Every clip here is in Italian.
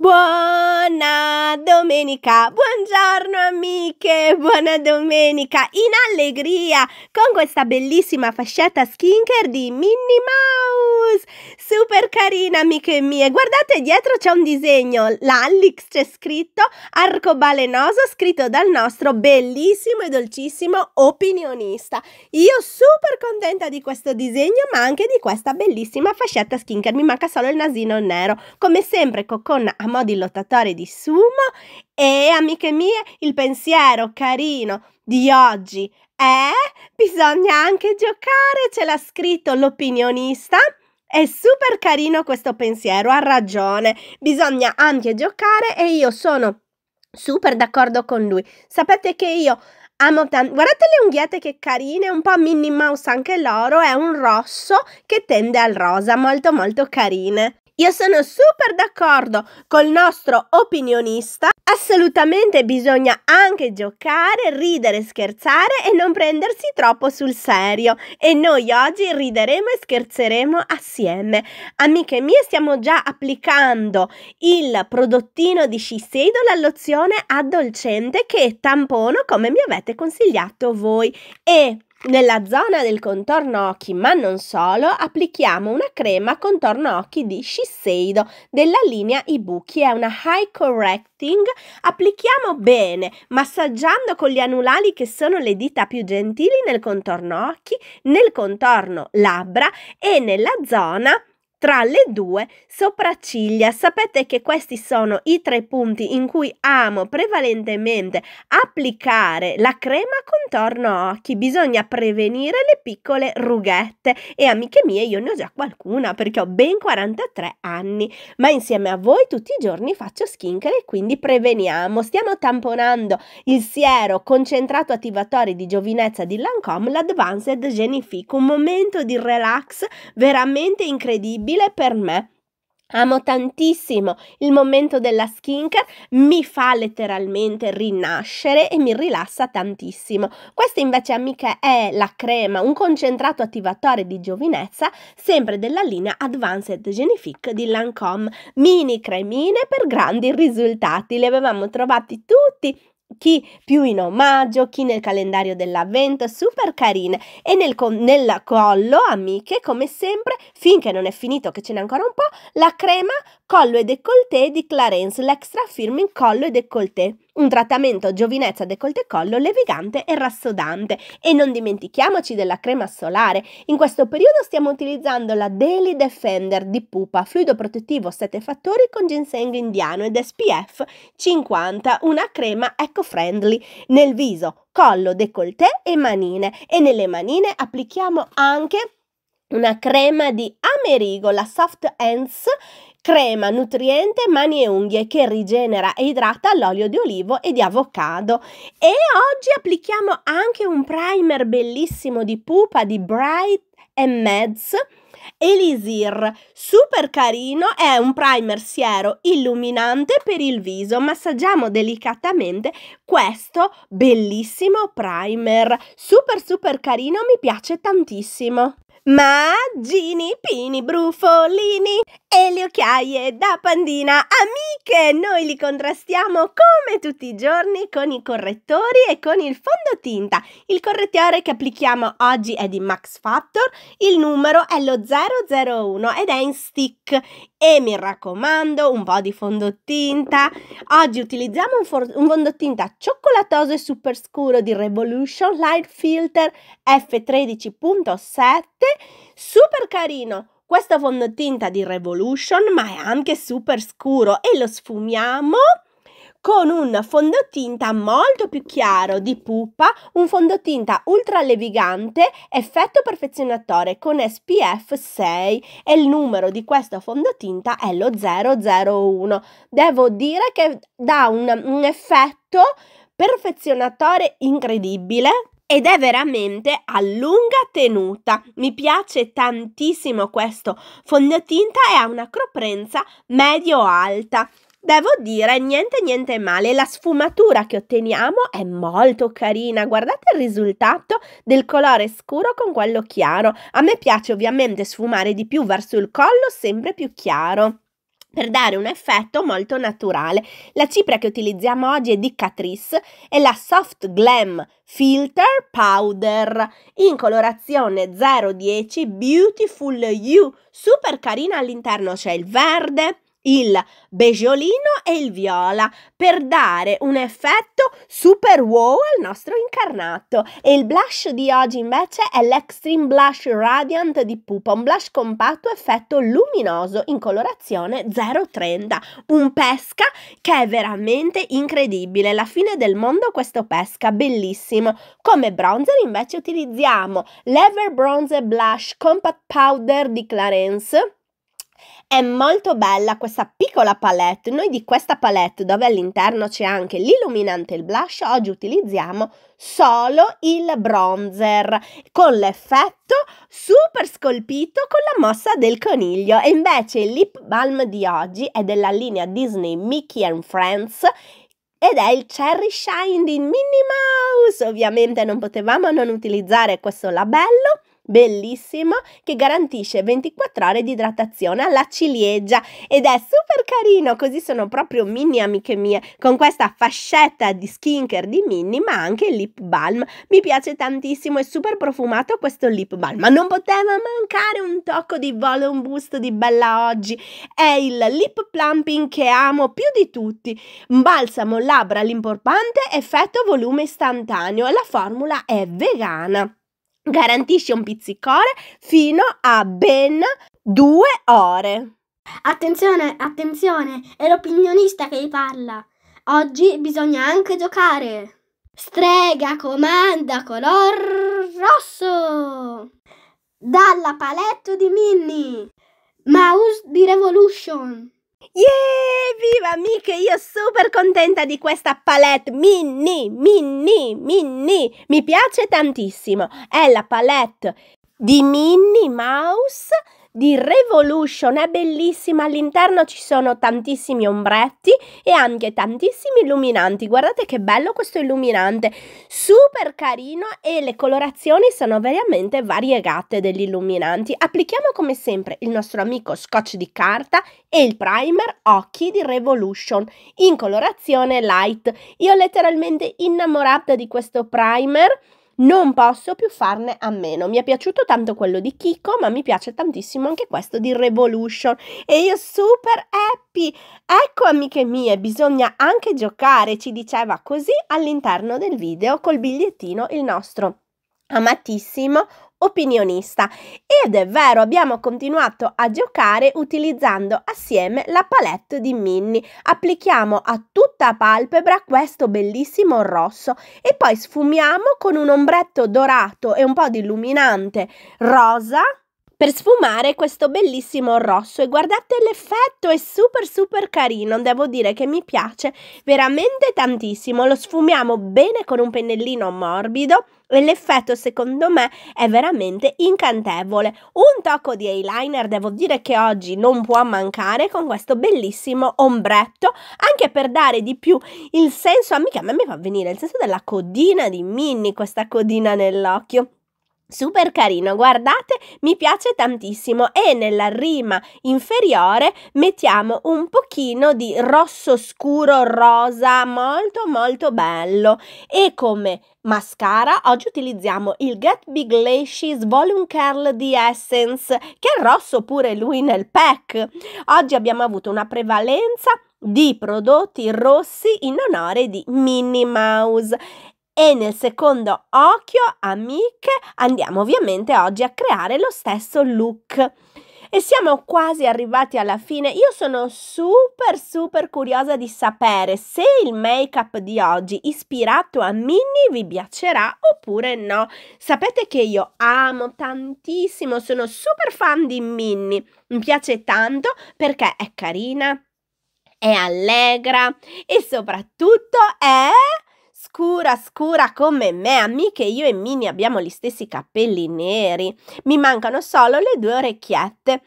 Bye. Buona domenica, buongiorno amiche, buona domenica in allegria con questa bellissima fascetta skincare di Minnie Mouse. Super carina amiche mie, guardate dietro c'è un disegno, l'Allix c'è scritto arcobalenoso scritto dal nostro bellissimo e dolcissimo opinionista. Io super contenta di questo disegno ma anche di questa bellissima fascetta skincare, mi manca solo il nasino nero. Come sempre Cocconna a mo' di di di sumo e amiche mie il pensiero carino di oggi è bisogna anche giocare, ce l'ha scritto l'opinionista. È super carino questo pensiero, ha ragione, bisogna anche giocare e io sono super d'accordo con lui. Sapete che io amo tanto, guardate le unghiette che carine, un po' Minnie Mouse anche loro, è un rosso che tende al rosa, molto molto carine. Io sono super d'accordo col nostro opinionista. Assolutamente bisogna anche giocare, ridere, scherzare e non prendersi troppo sul serio. E noi oggi rideremo e scherzeremo assieme. Amiche mie, stiamo già applicando il prodottino di Shiseido, la lozione addolcente che tampono come mi avete consigliato voi. E nella zona del contorno occhi, ma non solo, applichiamo una crema contorno occhi di Shiseido della linea Ibuki, è una High Correcting. Applichiamo bene, massaggiando con gli anulali che sono le dita più gentili nel contorno occhi, nel contorno labbra e nella zona tra le due sopracciglia. Sapete che questi sono i tre punti in cui amo prevalentemente applicare la crema contorno occhi. Bisogna prevenire le piccole rughette e amiche mie io ne ho già qualcuna perché ho ben 43 anni, ma insieme a voi tutti i giorni faccio skincare e quindi preveniamo. Stiamo tamponando il siero concentrato attivatore di giovinezza di Lancome, l'Advanced Genifique, un momento di relax veramente incredibile incredibile per me. Amo tantissimo il momento della skincare, mi fa letteralmente rinascere e mi rilassa tantissimo. Questa invece amica è la crema, un concentrato attivatore di giovinezza, sempre della linea Advanced Genifique di Lancome. Mini cremine per grandi risultati, li avevamo trovati tutti chi più in omaggio, chi nel calendario dell'avvento, super carine. E nel, nel, collo, amiche, come sempre, finché non è finito, che ce n'è ancora un po', la crema collo e décolleté di Clarence, l'extra firming collo e décolleté un trattamento giovinezza decolte e collo levigante e rassodante. E non dimentichiamoci della crema solare. In questo periodo stiamo utilizzando la Daily Defender di Pupa, fluido protettivo 7 fattori con ginseng indiano ed SPF 50, una crema eco-friendly nel viso, collo, décolleté e manine. E nelle manine applichiamo anche una crema di Amerigo, la Soft Hands crema nutriente mani e unghie che rigenera e idrata l'olio di olivo e di avocado. E oggi applichiamo anche un primer bellissimo di pupa di Bright Meds Elisir, super carino, è un primer siero illuminante per il viso. Massaggiamo delicatamente questo bellissimo primer, super super carino, mi piace tantissimo. Ma Gini, Pini, Brufolini e le occhiaie da pandina, amiche, noi li contrastiamo come tutti i giorni con i correttori e con il fondotinta. Il correttore che applichiamo oggi è di Max Factor, il numero è lo 001 ed è in stick e mi raccomando un po' di fondotinta. Oggi utilizziamo un, for- un fondotinta cioccolatoso e super scuro di Revolution Light Filter F13.7, super carino. Questo fondotinta di Revolution, ma è anche super scuro e lo sfumiamo con un fondotinta molto più chiaro di pupa, un fondotinta ultra levigante, effetto perfezionatore con SPF 6 e il numero di questo fondotinta è lo 001. Devo dire che dà un, un effetto perfezionatore incredibile ed è veramente a lunga tenuta. Mi piace tantissimo questo fondotinta e ha una croprenza medio-alta. Devo dire, niente niente male, la sfumatura che otteniamo è molto carina, guardate il risultato del colore scuro con quello chiaro, a me piace ovviamente sfumare di più verso il collo sempre più chiaro per dare un effetto molto naturale. La cipria che utilizziamo oggi è di Catrice, è la Soft Glam Filter Powder in colorazione 010 Beautiful You, super carina all'interno c'è il verde, il beggiolino e il viola per dare un effetto super wow al nostro incarnato. E il blush di oggi invece è l'Extreme Blush Radiant di Pupa, un blush compatto effetto luminoso in colorazione 030, un pesca che è veramente incredibile, la fine del mondo questo pesca, bellissimo. Come bronzer invece utilizziamo l'Ever Bronze Blush Compact Powder di Clarence è molto bella questa piccola palette. Noi di questa palette, dove all'interno c'è anche l'illuminante e il blush, oggi utilizziamo solo il bronzer con l'effetto super scolpito con la mossa del coniglio. E invece il lip balm di oggi è della linea Disney Mickey and Friends ed è il Cherry Shine di Minnie Mouse. Ovviamente non potevamo non utilizzare questo labello bellissima che garantisce 24 ore di idratazione alla ciliegia ed è super carino così sono proprio mini amiche mie con questa fascetta di skincare di mini ma anche il lip balm mi piace tantissimo è super profumato questo lip balm ma non poteva mancare un tocco di volume boost di Bella Oggi è il lip plumping che amo più di tutti balsamo labbra l'importante effetto volume istantaneo la formula è vegana garantisce un pizzicore fino a ben due ore. Attenzione, attenzione, è l'opinionista che vi parla. Oggi bisogna anche giocare. Strega comanda color rosso. Dalla paletto di Minnie. Mouse di Revolution. Yeah, viva amiche, io super contenta di questa palette mini, mini, mini. Mi piace tantissimo. È la palette di Minnie Mouse di Revolution, è bellissima, all'interno ci sono tantissimi ombretti e anche tantissimi illuminanti, guardate che bello questo illuminante, super carino e le colorazioni sono veramente variegate degli illuminanti. Applichiamo come sempre il nostro amico scotch di carta e il primer occhi di Revolution in colorazione light. Io letteralmente innamorata di questo primer non posso più farne a meno. Mi è piaciuto tanto quello di Kiko, ma mi piace tantissimo anche questo di Revolution. E io super happy! Ecco amiche mie, bisogna anche giocare, ci diceva così all'interno del video col bigliettino il nostro amatissimo opinionista. Ed è vero, abbiamo continuato a giocare utilizzando assieme la palette di Minnie. Applichiamo a tutta palpebra questo bellissimo rosso e poi sfumiamo con un ombretto dorato e un po' di illuminante rosa per sfumare questo bellissimo rosso e guardate l'effetto è super super carino devo dire che mi piace veramente tantissimo lo sfumiamo bene con un pennellino morbido e l'effetto secondo me è veramente incantevole un tocco di eyeliner devo dire che oggi non può mancare con questo bellissimo ombretto anche per dare di più il senso a me a me fa venire il senso della codina di Minnie questa codina nell'occhio Super carino, guardate, mi piace tantissimo e nella rima inferiore mettiamo un pochino di rosso scuro rosa, molto molto bello. E come mascara oggi utilizziamo il Get Big Lashes Volume Curl di Essence, che è rosso pure lui nel pack. Oggi abbiamo avuto una prevalenza di prodotti rossi in onore di Minnie Mouse e nel secondo occhio, amiche, andiamo ovviamente oggi a creare lo stesso look. E siamo quasi arrivati alla fine. Io sono super super curiosa di sapere se il make-up di oggi ispirato a Minnie vi piacerà oppure no. Sapete che io amo tantissimo, sono super fan di Minnie. Mi piace tanto perché è carina, è allegra e soprattutto è Scura, scura come me, amiche, io e Mini abbiamo gli stessi capelli neri. Mi mancano solo le due orecchiette.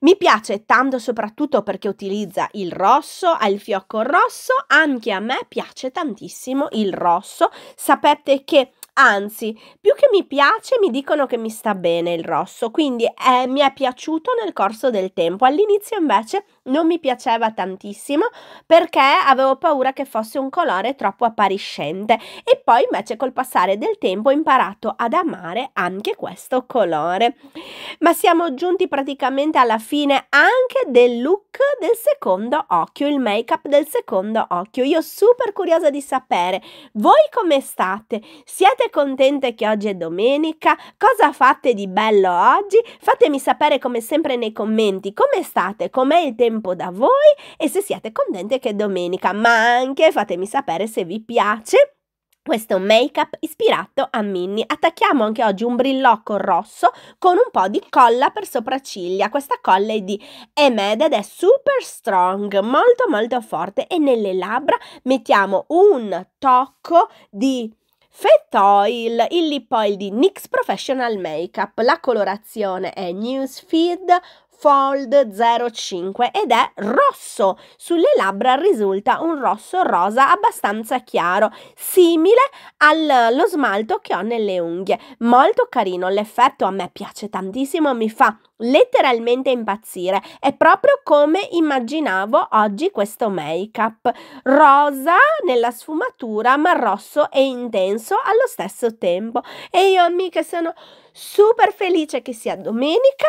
Mi piace tanto soprattutto perché utilizza il rosso, ha il fiocco rosso, anche a me piace tantissimo il rosso. Sapete che Anzi, più che mi piace, mi dicono che mi sta bene il rosso, quindi eh, mi è piaciuto nel corso del tempo. All'inizio invece non mi piaceva tantissimo perché avevo paura che fosse un colore troppo appariscente e poi invece col passare del tempo ho imparato ad amare anche questo colore. Ma siamo giunti praticamente alla fine anche del look del secondo occhio, il make up del secondo occhio. Io super curiosa di sapere voi come state? Siete siete contente che oggi è domenica? Cosa fate di bello oggi? Fatemi sapere come sempre nei commenti come state, com'è il tempo da voi e se siete contente che è domenica, ma anche fatemi sapere se vi piace questo make-up ispirato a Minnie. Attacchiamo anche oggi un brillocco rosso con un po' di colla per sopracciglia. Questa colla è di Emed ed è super strong, molto molto forte. E nelle labbra mettiamo un tocco di Fat Oil, il lip oil di NYX Professional Makeup, la colorazione è Newsfeed Fold 05 ed è rosso. Sulle labbra risulta un rosso rosa abbastanza chiaro, simile allo smalto che ho nelle unghie. Molto carino, l'effetto a me piace tantissimo, mi fa letteralmente impazzire. È proprio come immaginavo oggi questo make-up. Rosa nella sfumatura, ma rosso e intenso allo stesso tempo. E io amiche sono super felice che sia domenica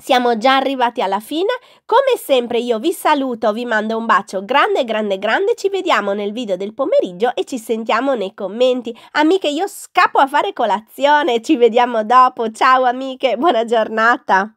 siamo già arrivati alla fine, come sempre io vi saluto, vi mando un bacio grande grande grande, ci vediamo nel video del pomeriggio e ci sentiamo nei commenti. Amiche io scappo a fare colazione, ci vediamo dopo, ciao amiche, buona giornata!